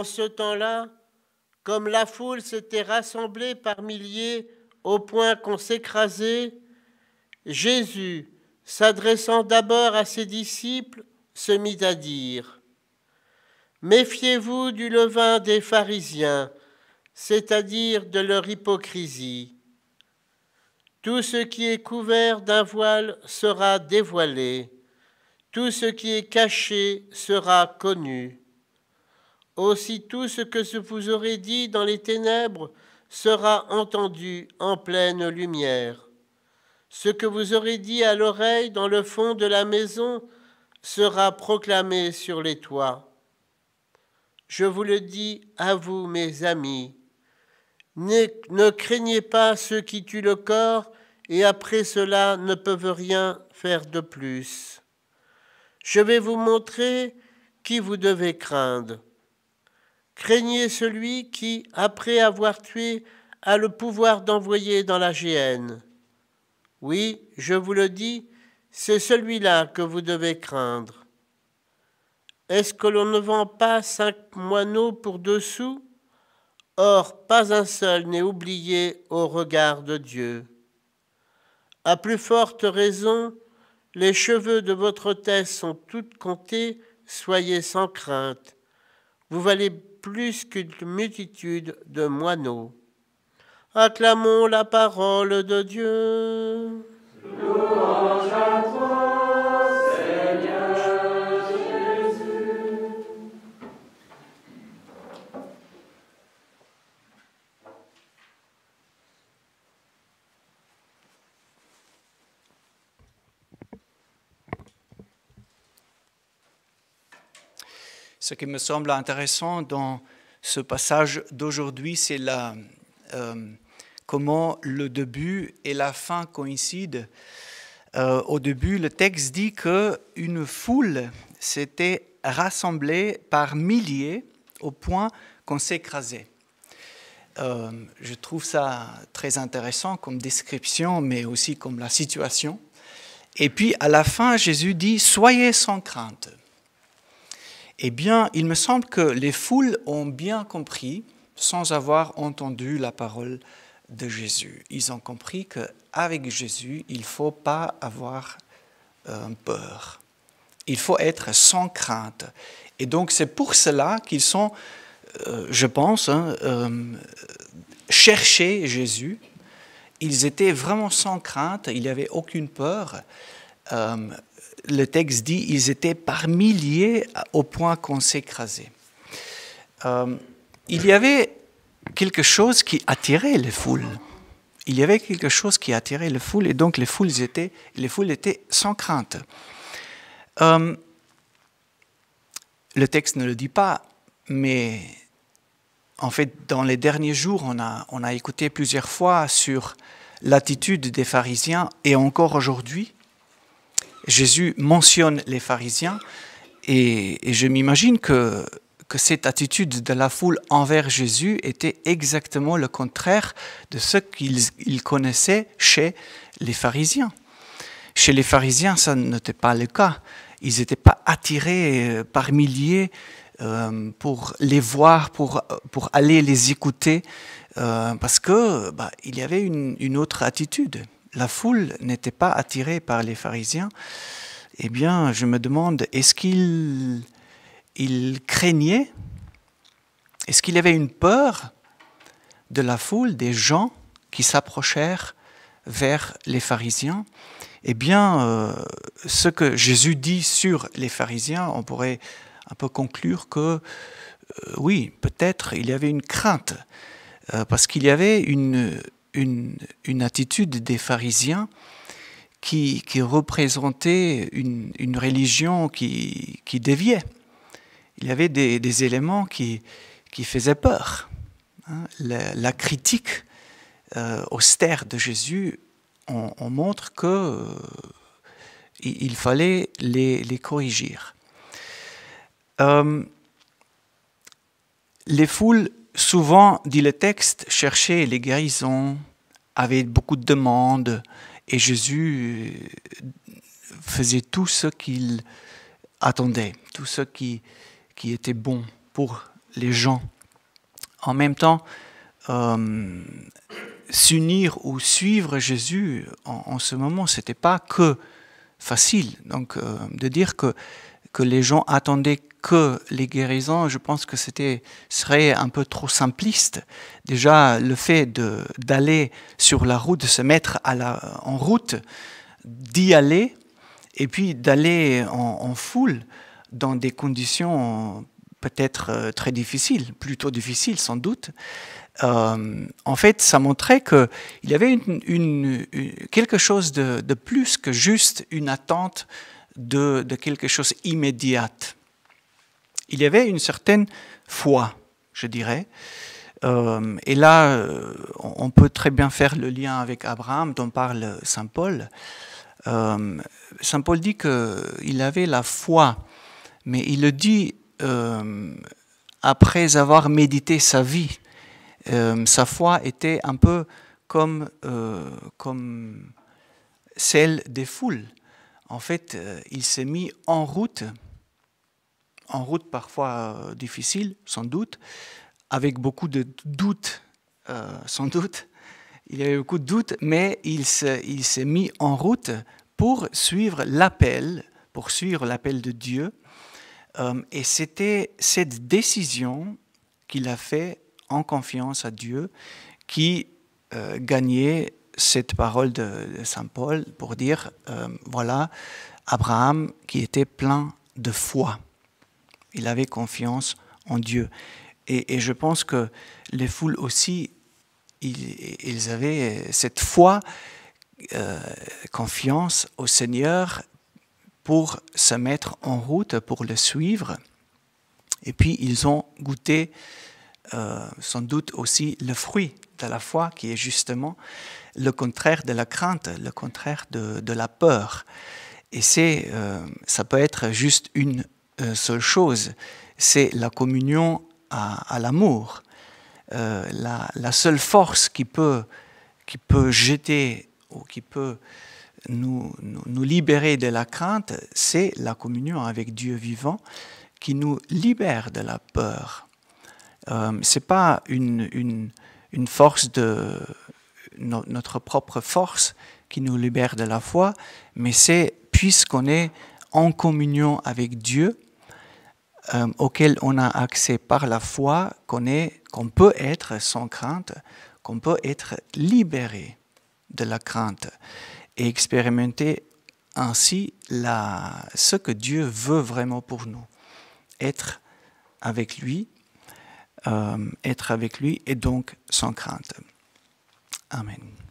en ce temps-là, comme la foule s'était rassemblée par milliers au point qu'on s'écrasait, Jésus, s'adressant d'abord à ses disciples, se mit à dire Méfiez-vous du levain des pharisiens, c'est-à-dire de leur hypocrisie. Tout ce qui est couvert d'un voile sera dévoilé, tout ce qui est caché sera connu. Aussi tout ce que vous aurez dit dans les ténèbres sera entendu en pleine lumière. Ce que vous aurez dit à l'oreille dans le fond de la maison sera proclamé sur les toits. Je vous le dis à vous, mes amis, ne craignez pas ceux qui tuent le corps et après cela ne peuvent rien faire de plus. Je vais vous montrer qui vous devez craindre. Craignez celui qui, après avoir tué, a le pouvoir d'envoyer dans la géhenne. Oui, je vous le dis, c'est celui-là que vous devez craindre. Est-ce que l'on ne vend pas cinq moineaux pour deux sous Or, pas un seul n'est oublié au regard de Dieu. À plus forte raison, les cheveux de votre tête sont toutes comptés, soyez sans crainte. Vous valez plus qu'une multitude de moineaux. Acclamons la parole de Dieu. Ce qui me semble intéressant dans ce passage d'aujourd'hui, c'est euh, comment le début et la fin coïncident. Euh, au début, le texte dit que une foule s'était rassemblée par milliers au point qu'on s'écrasait. Euh, je trouve ça très intéressant comme description, mais aussi comme la situation. Et puis à la fin, Jésus dit, Soyez sans crainte. Eh bien, il me semble que les foules ont bien compris, sans avoir entendu la parole de Jésus. Ils ont compris que avec Jésus, il ne faut pas avoir euh, peur. Il faut être sans crainte. Et donc, c'est pour cela qu'ils sont, euh, je pense, hein, euh, cherchés Jésus. Ils étaient vraiment sans crainte. Il n'y avait aucune peur le texte dit, ils étaient par milliers au point qu'on s'écrasait. Euh, il y avait quelque chose qui attirait les foules. Il y avait quelque chose qui attirait les foules et donc les foules étaient, les foules étaient sans crainte. Euh, le texte ne le dit pas, mais en fait, dans les derniers jours, on a, on a écouté plusieurs fois sur l'attitude des pharisiens et encore aujourd'hui, Jésus mentionne les pharisiens et, je m'imagine que, cette attitude de la foule envers Jésus était exactement le contraire de ce qu'ils connaissaient chez les pharisiens. Chez les pharisiens, ça n'était pas le cas. Ils n'étaient pas attirés euh, par milliers euh, pour les voir, pour, aller les écouter, euh, parce que bah, il y avait une autre attitude la foule n'était pas attirée par les pharisiens, eh bien, je me demande, est-ce qu'il il craignait Est-ce qu'il avait une peur de la foule, des gens qui s'approchèrent vers les pharisiens Eh bien, euh, ce que Jésus dit sur les pharisiens, on pourrait un peu conclure que euh, oui, peut-être il y avait une crainte, euh, parce qu'il y avait une une, attitude des pharisiens qui, représentait une, religion qui, déviait. Il y avait des, éléments qui, qui faisaient peur. Hein. La, critique euh, austère de Jésus, on, montre que euh, il fallait les, les corriger. Euh, les foules souvent, dit le texte, chercher les guérisons avait beaucoup de demandes et Jésus euh, faisait tout ce qu'il attendait, tout ce qui, qui était bon pour les gens. En même temps, euh, s'unir ou suivre Jésus en, ce moment, ce n'était pas que facile. Donc, euh, de dire que, que les gens attendaient que les guérisons, je pense que c'était serait un peu trop simpliste. Déjà, le fait d'aller sur la route, de se mettre en route, d'y aller, et puis d'aller en, foule dans des conditions peut-être euh, très difficiles, plutôt difficiles sans doute. Euh, en fait, ça montrait qu'il y avait quelque chose de, plus que juste une attente de, de quelque chose immédiate il y avait une certaine foi, je dirais. Euh, et là, euh, on peut très bien faire le lien avec Abraham dont parle Saint Paul. Euh, Saint Paul dit qu'il avait la foi, mais il le dit après avoir médité sa vie. sa foi était un peu comme, comme celle des foules. En fait, il s'est mis en route en route parfois euh, difficile, sans doute, avec beaucoup de doutes, euh, sans doute. Il y avait beaucoup de doutes, mais il s'est mis en route pour suivre l'appel, pour suivre l'appel de Dieu. Euh, et c'était cette décision qu'il a faite en confiance à Dieu qui gagnait cette parole de, Saint Paul pour dire, voilà, Abraham qui était plein de foi. Il avait confiance en Dieu. Et, je pense que les foules aussi, ils, avaient cette foi, euh, confiance au Seigneur pour se mettre en route, pour le suivre. Et puis ils ont goûté euh, sans doute aussi le fruit de la foi qui est justement le contraire de la crainte, le contraire de, la peur. Et c'est, euh, ça peut être juste une euh, seule chose, c'est la communion à, l'amour. Euh, la, seule force qui peut, qui peut jeter ou qui peut nous, nous, libérer de la crainte, c'est la communion avec Dieu vivant qui nous libère de la peur. Euh, c'est Ce n'est pas une, une, une, force de notre propre force qui nous libère de la foi, mais c'est puisqu'on est en communion avec Dieu, euh, auquel on a accès par la foi qu'on peut être sans crainte, qu'on peut être libéré de la crainte et expérimenter ainsi la, ce que Dieu veut vraiment pour nous. Être avec lui, euh, être avec lui et donc sans crainte. Amen.